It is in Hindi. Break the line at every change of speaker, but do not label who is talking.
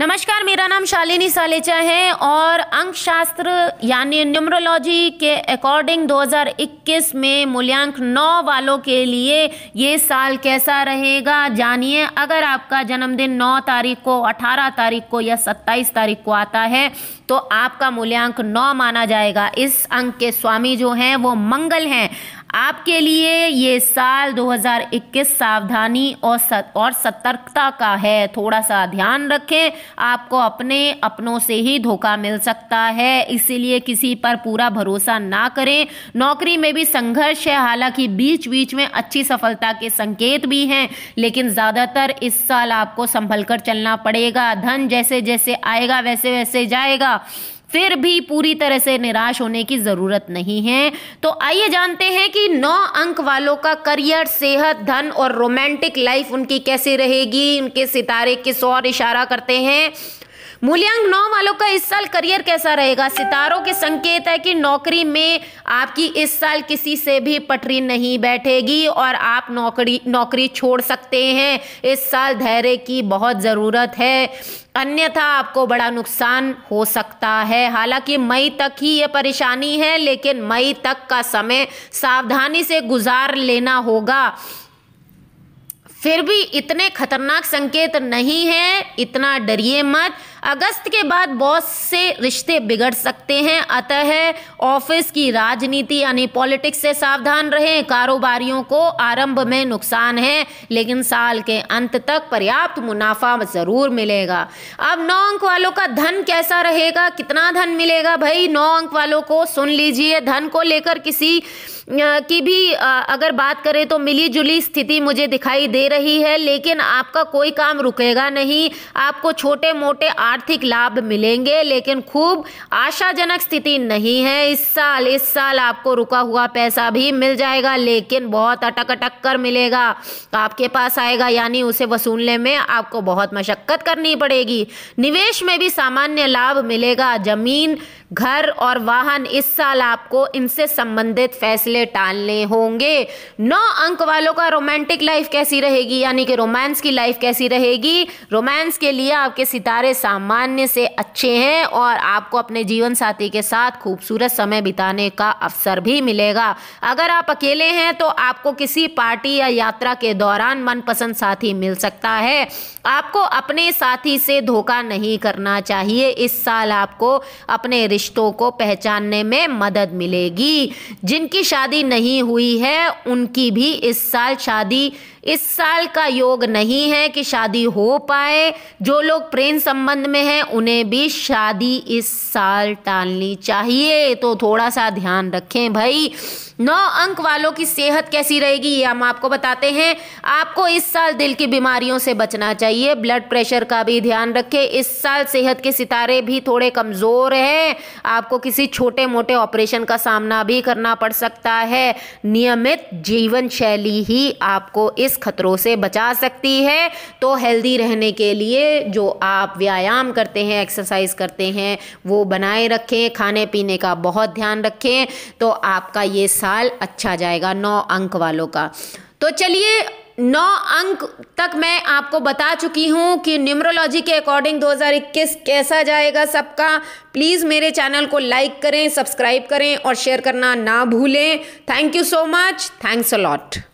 नमस्कार मेरा नाम शालिनी सालेचा है और अंक शास्त्र यानी न्यूमरोलॉजी के अकॉर्डिंग 2021 में मूल्यांक 9 वालों के लिए ये साल कैसा रहेगा जानिए अगर आपका जन्मदिन 9 तारीख को 18 तारीख को या 27 तारीख को आता है तो आपका मूल्यांक 9 माना जाएगा इस अंक के स्वामी जो हैं वो मंगल हैं आपके लिए ये साल 2021 सावधानी और सत, और सतर्कता का है थोड़ा सा ध्यान रखें आपको अपने अपनों से ही धोखा मिल सकता है इसीलिए किसी पर पूरा भरोसा ना करें नौकरी में भी संघर्ष है हालांकि बीच बीच में अच्छी सफलता के संकेत भी हैं लेकिन ज़्यादातर इस साल आपको संभल कर चलना पड़ेगा धन जैसे जैसे आएगा वैसे वैसे जाएगा फिर भी पूरी तरह से निराश होने की जरूरत नहीं है तो आइए जानते हैं कि नौ अंक वालों का करियर सेहत धन और रोमांटिक लाइफ उनकी कैसी रहेगी उनके सितारे किस और इशारा करते हैं मूल्यांक नौ वालों का इस साल करियर कैसा रहेगा सितारों के संकेत है कि नौकरी में आपकी इस साल किसी से भी पटरी नहीं बैठेगी और आप नौकरी नौकरी छोड़ सकते हैं इस साल धैर्य की बहुत ज़रूरत है अन्यथा आपको बड़ा नुकसान हो सकता है हालांकि मई तक ही ये परेशानी है लेकिन मई तक का समय सावधानी से गुजार लेना होगा फिर भी इतने खतरनाक संकेत नहीं है इतना डरिए मत अगस्त के बाद बॉस से रिश्ते बिगड़ सकते हैं अतः ऑफिस की राजनीति यानी पॉलिटिक्स से सावधान रहें कारोबारियों को आरंभ में नुकसान है लेकिन साल के अंत तक पर्याप्त मुनाफा ज़रूर मिलेगा अब नौ अंक वालों का धन कैसा रहेगा कितना धन मिलेगा भाई नौ अंक वालों को सुन लीजिए धन को लेकर किसी की भी अगर बात करें तो मिली जुली स्थिति मुझे दिखाई दे रही है लेकिन आपका कोई काम रुकेगा नहीं आपको छोटे मोटे आर्थिक लाभ मिलेंगे लेकिन खूब आशाजनक स्थिति नहीं है इस साल इस साल आपको रुका हुआ पैसा भी मिल जाएगा लेकिन बहुत अटक अटक कर मिलेगा आपके पास आएगा यानी उसे वसूलने में आपको बहुत मशक्कत करनी पड़ेगी निवेश में भी सामान्य लाभ मिलेगा जमीन घर और वाहन इस साल आपको इनसे संबंधित फैसले टालने होंगे नौ अंक वालों का रोमांटिक लाइफ कैसी रहेगी यानी कि रोमांस की लाइफ कैसी रहेगी रोमांस के लिए आपके सितारे सामान्य सामान्य से अच्छे हैं और आपको अपने जीवन साथी के साथ खूबसूरत समय बिताने का अवसर भी मिलेगा अगर आप अकेले हैं तो आपको किसी पार्टी या यात्रा के दौरान मनपसंद साथी मिल सकता है आपको अपने साथी से धोखा नहीं करना चाहिए इस साल आपको अपने रिश्तों को पहचानने में मदद मिलेगी जिनकी शादी नहीं हुई है उनकी भी इस साल शादी इस साल का योग नहीं है कि शादी हो पाए जो लोग प्रेम संबंध में हैं उन्हें भी शादी इस साल टालनी चाहिए तो थोड़ा सा ध्यान रखें भाई नौ अंक वालों की सेहत कैसी रहेगी ये हम आपको बताते हैं आपको इस साल दिल की बीमारियों से बचना चाहिए ब्लड प्रेशर का भी ध्यान रखें इस साल सेहत के सितारे भी थोड़े कमज़ोर हैं आपको किसी छोटे मोटे ऑपरेशन का सामना भी करना पड़ सकता है नियमित जीवन शैली ही आपको इस इस खतरों से बचा सकती है तो हेल्दी रहने के लिए जो आप व्यायाम करते हैं एक्सरसाइज करते हैं वो बनाए रखें खाने पीने का बहुत ध्यान रखें तो आपका ये साल अच्छा जाएगा नौ अंक वालों का तो चलिए नौ अंक तक मैं आपको बता चुकी हूँ कि न्यूमरोलॉजी के अकॉर्डिंग 2021 कैसा जाएगा सबका प्लीज़ मेरे चैनल को लाइक करें सब्सक्राइब करें और शेयर करना ना भूलें thank you so much thanks a lot